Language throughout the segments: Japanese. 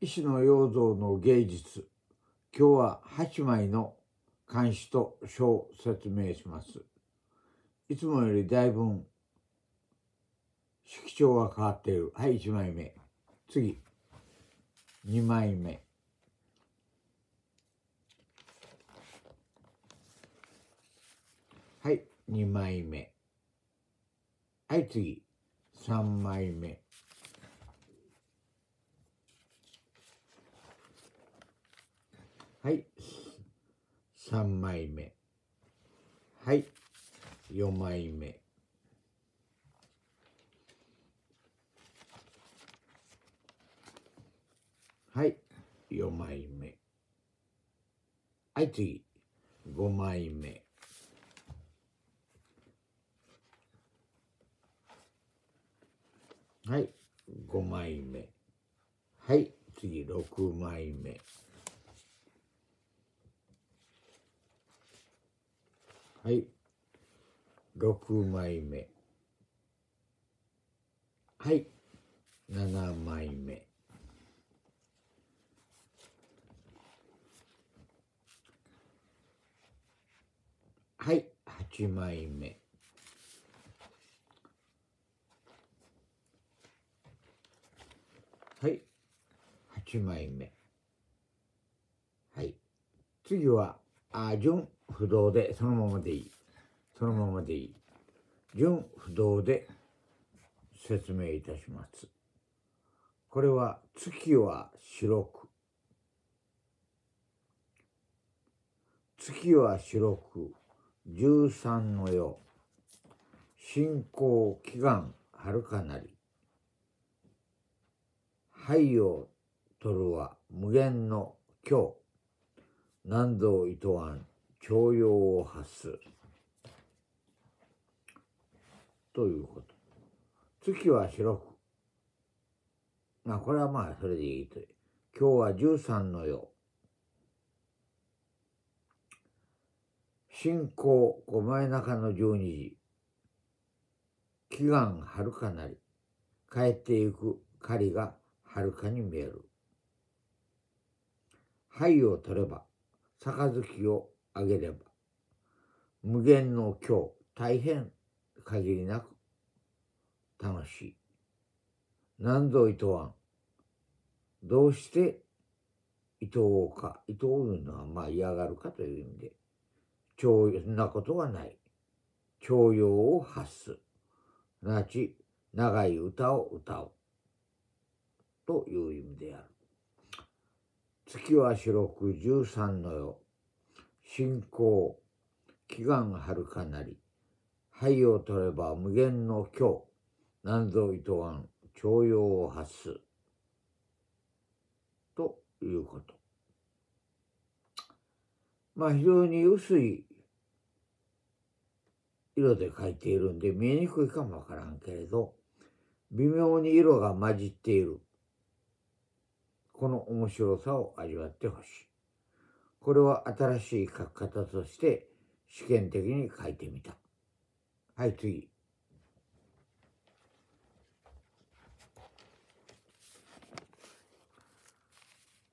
石野洋蔵の芸術今日は8枚の漢詩と書を説明しますいつもよりだいぶ色調が変わっているはい1枚目次2枚目はい2枚目はい次3枚目はい3枚目はい4枚目はい4枚目はい次5枚目はい5枚目はい次6枚目はい6枚目はい7枚目はい8枚目はい8枚目はい次はあ、順不動でそのままでいい。そのままでいい。純不動で説明いたします。これは月は白く。月は白く十三の夜。信仰祈願遥かなり。灰を取るは無限の今日。何度いとわん教養を発すということ月は白くまあこれはまあそれでいいという今日は十三のよ信仰五前中の十二時祈願遥かなり帰ってゆく狩りが遥かに見える灰を取れば杯をあげれば、無限の今日、大変限りなく楽しい。何ぞいとわん。どうして伊藤か、伊藤いうのはまあ嫌がるかという意味で、そんなことはない。徴用を発す。なち、長い歌を歌う。という意味である。月は白く十三の夜信仰祈願はるかなり灰を取れば無限の今日何ぞいとわん徴用を発すということまあ非常に薄い色で描いているんで見えにくいかもわからんけれど微妙に色が混じっているこの面白さを味わってほしい。これは新しい書き方として試験的に書いてみた。はい、次。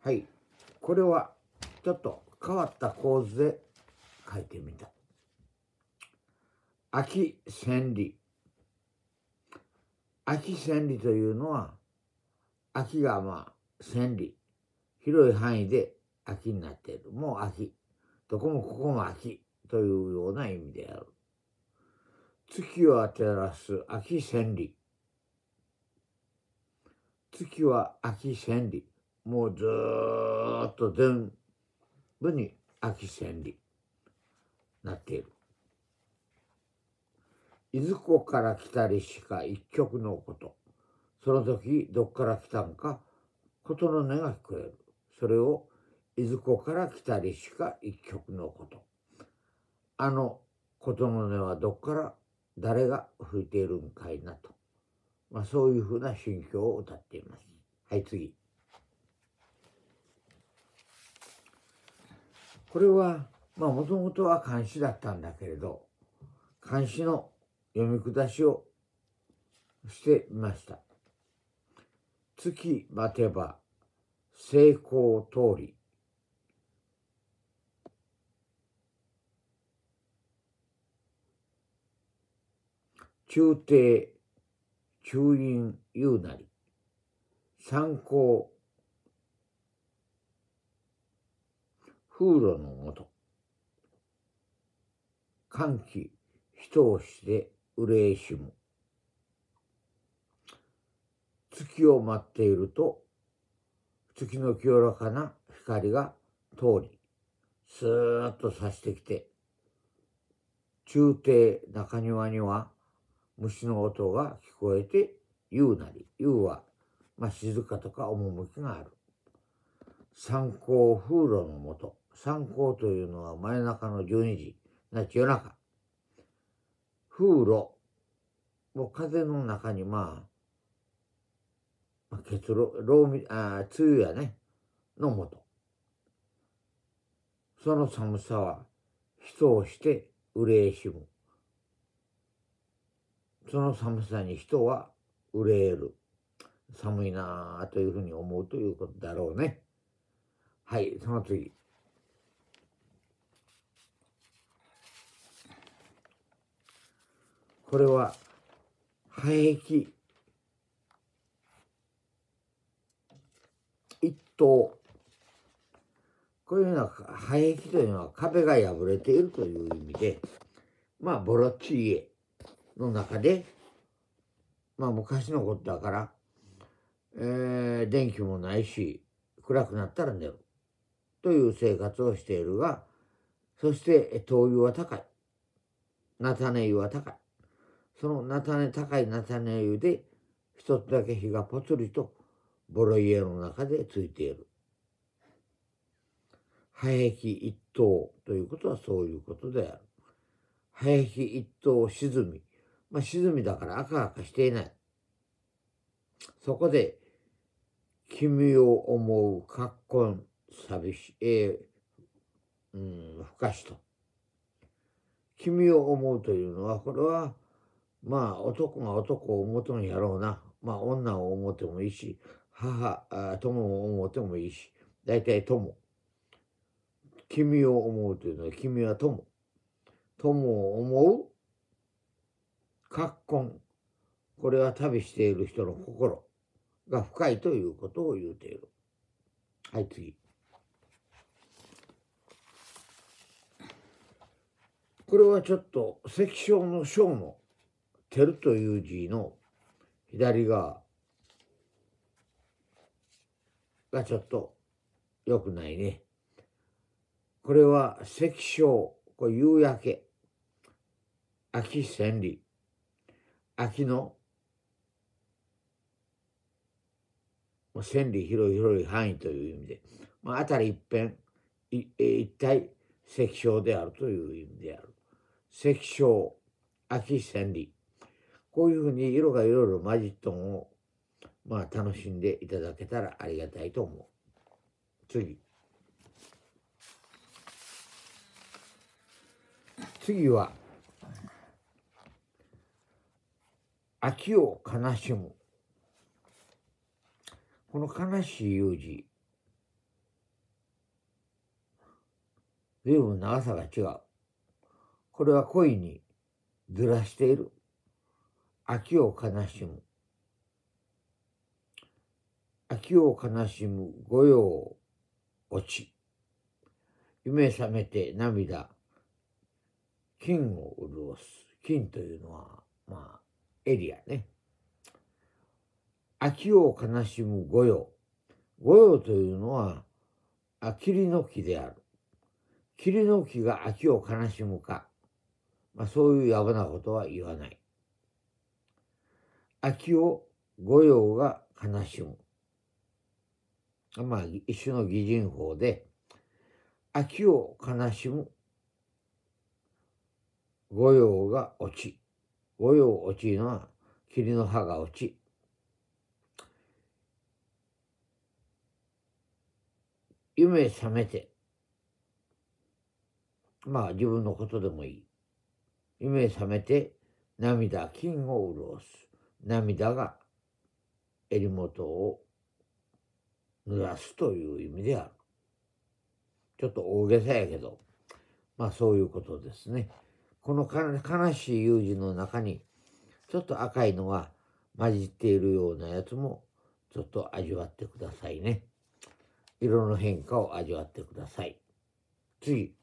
はい、これはちょっと変わった構図で書いてみた。秋千里。秋千里というのは、秋がまあ、千里。広い範囲で秋になっている。もう秋。どこもここも秋。というような意味である。月は照らす秋千里。月は秋千里。もうずっと全部に秋千里なっている。伊豆湖から来たりしか一曲のこと。その時どっから来たんかことの音が聞こえる。それを、いずこから来たりしか一曲のこと。あのことの音はどっから誰が吹いているんかいなと。まあ、そういうふうな心境を歌っています。はい、次。これは、まあ、もともとは漢詩だったんだけれど、漢詩の読み下しをしてみました。尽待てば成功通り中帝中院言うなり参考風炉のもと歓喜人をして憂いしむ月を待っていると月の清らかな光が通りスーッとさしてきて中庭中庭には虫の音が聞こえて言うなり言うは、まあ、静かとか趣がある参考風炉のもと参考というのは真夜中の12時な夜中風炉もう風の中にまあまあ、結露、老あ梅雨やね、のもと。その寒さは、人をして憂いしむ。その寒さに人は憂える。寒いなあというふうに思うということだろうね。はい、その次。これは、廃液と、こういうような廃液というのは壁が破れているという意味で、まあ、ボロッチ家の中で、まあ、昔のことだから、えー、電気もないし、暗くなったら寝る。という生活をしているが、そして、灯油は高い。菜種油は高い。その菜種高い菜種油で、一つだけ火がぽつりとボロ家の中でついている。廃壁一党ということはそういうことである。廃壁一党沈み。まあ、沈みだから赤々していない。そこで、君を思う格好寂し、えー、うん、不可しと。君を思うというのは、これは、まあ、男が男を思うとんやろうな。まあ、女を思ってもいいし、母、友を思うてもいいし、大体友。君を思うというのは、君は友。友を思う、葛根。これは旅している人の心が深いということを言うている。はい、次。これはちょっと、関所の章の、てるという字の左側、がちょっと良くないね。これは石章、これ夕焼け、秋千里、秋の千里広い広い範囲という意味で、まあ、辺り一辺い一体石章であるという意味である。石章、秋千里。こういうふうに色がいろいろ混じっとんをまあ、楽しんでいただけたらありがたいと思う。次。次は、秋を悲しむ。この悲しい友人。随分長さが違う。これは恋にずらしている。秋を悲しむ。秋を悲しむ御用落ち。夢覚めて涙。金を潤す。金というのは、まあ、エリアね。秋を悲しむ御用。御用というのは、あ、霧の木である。霧の木が秋を悲しむか。まあ、そういうや暮なことは言わない。秋を御用が悲しむ。まあ、一種の擬人法で、秋を悲しむ御用が落ち。御用落ちのは霧の葉が落ち。夢覚めて。まあ自分のことでもいい。夢覚めて涙金を潤す。涙が襟元を濡らすという意味である。ちょっと大げさやけど、まあそういうことですね。この悲しい友人の中に、ちょっと赤いのが混じっているようなやつも、ちょっと味わってくださいね。色の変化を味わってください。次。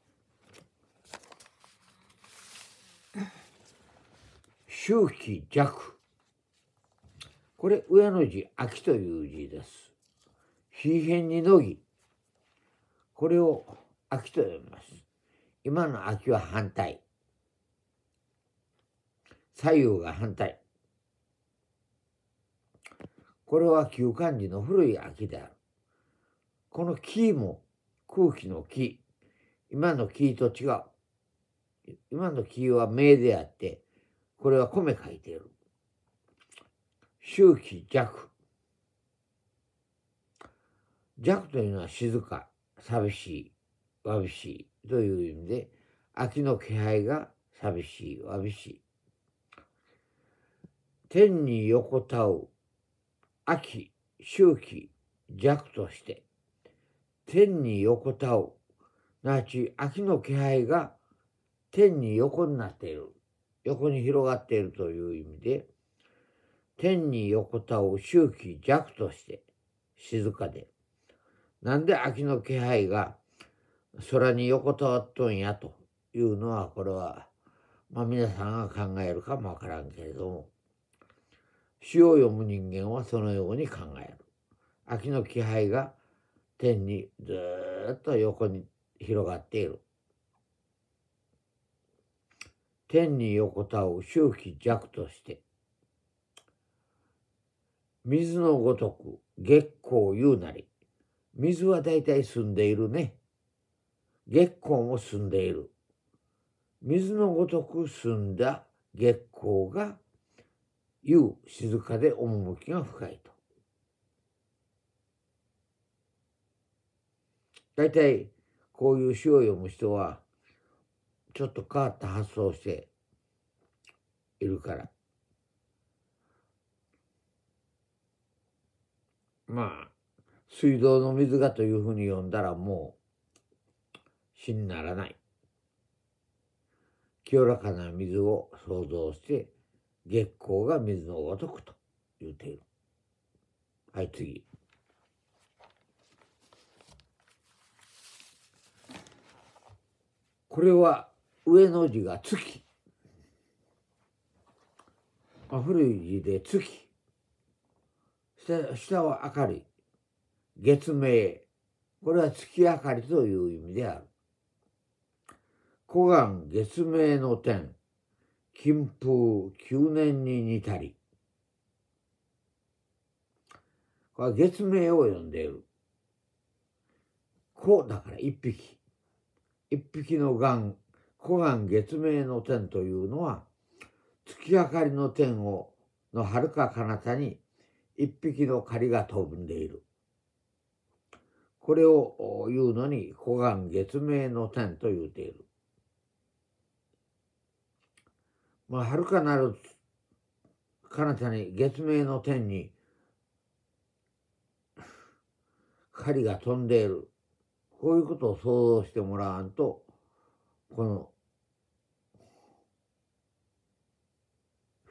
周期弱。これ、上の字、秋という字です。周辺にのぎ、これを秋と呼びます。今の秋は反対。左右が反対。これは旧漢字の古い秋である。この木も空気の木。今の木と違う。今の木は名であって、これは米書いている。周期弱。弱というのは静か、寂しい、わびしいという意味で、秋の気配が寂しい、わびしい。天に横たう秋、周期、弱として、天に横たう、なち秋の気配が天に横になっている、横に広がっているという意味で、天に横たう周期弱として、静かで、なんで秋の気配が空に横たわっとんやというのは、これは、まあ皆さんが考えるかもわからんけれども、詩を読む人間はそのように考える。秋の気配が天にずっと横に広がっている。天に横たう周期弱として、水のごとく月光言うなり、水は大体澄んでいるね。月光も澄んでいる。水のごとく澄んだ月光が言う静かで趣が深いと。大体こういう詩を読む人はちょっと変わった発想をしているからまあ水道の水がというふうに呼んだらもう死にならない清らかな水を想像して月光が水のごとくと言うているはい次これは上の字が月古い字で月下下は明かり月明。これは月明かりという意味である。古願月明の天、金風九年に似たり。これは月明を呼んでいる。子だから一匹。一匹の願、古願月明の天というのは、月明かりの天を、の遥か彼方に一匹の狩りが飛んでいる。これを言うのに古願月明の天と言うている。まあ、遥かなる彼方に月明の天に狩りが飛んでいる。こういうことを想像してもらわんと、この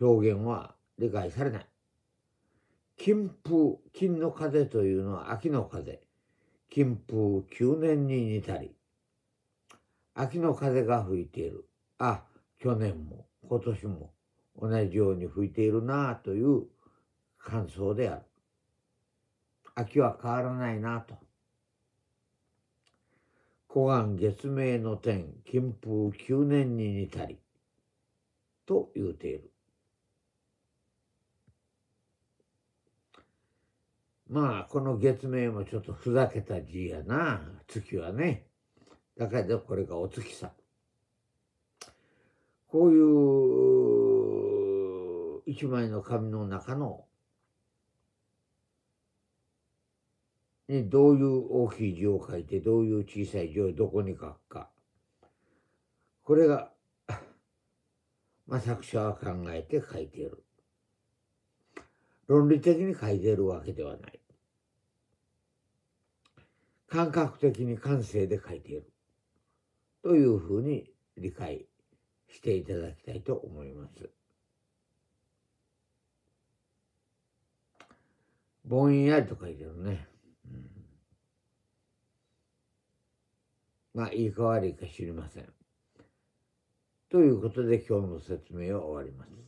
表現は理解されない。金風、金の風というのは秋の風。金風九年に似たり、秋の風が吹いている。あ、去年も今年も同じように吹いているなあという感想である。秋は変わらないなと。古願月明の天、金風九年に似たり、と言うている。まあ、この月名もちょっとふざけた字やな、月はね。だけど、これがお月さん。こういう一枚の紙の中の、にどういう大きい字を書いて、どういう小さい字をどこに書くか。これが、まあ、作者は考えて書いている。論理的に書いてるわけではない。感覚的に感性で書いているというふうに理解していただきたいと思います。ぼんやりと書いてるね。うん、まあいいか悪いか知りません。ということで今日の説明を終わります。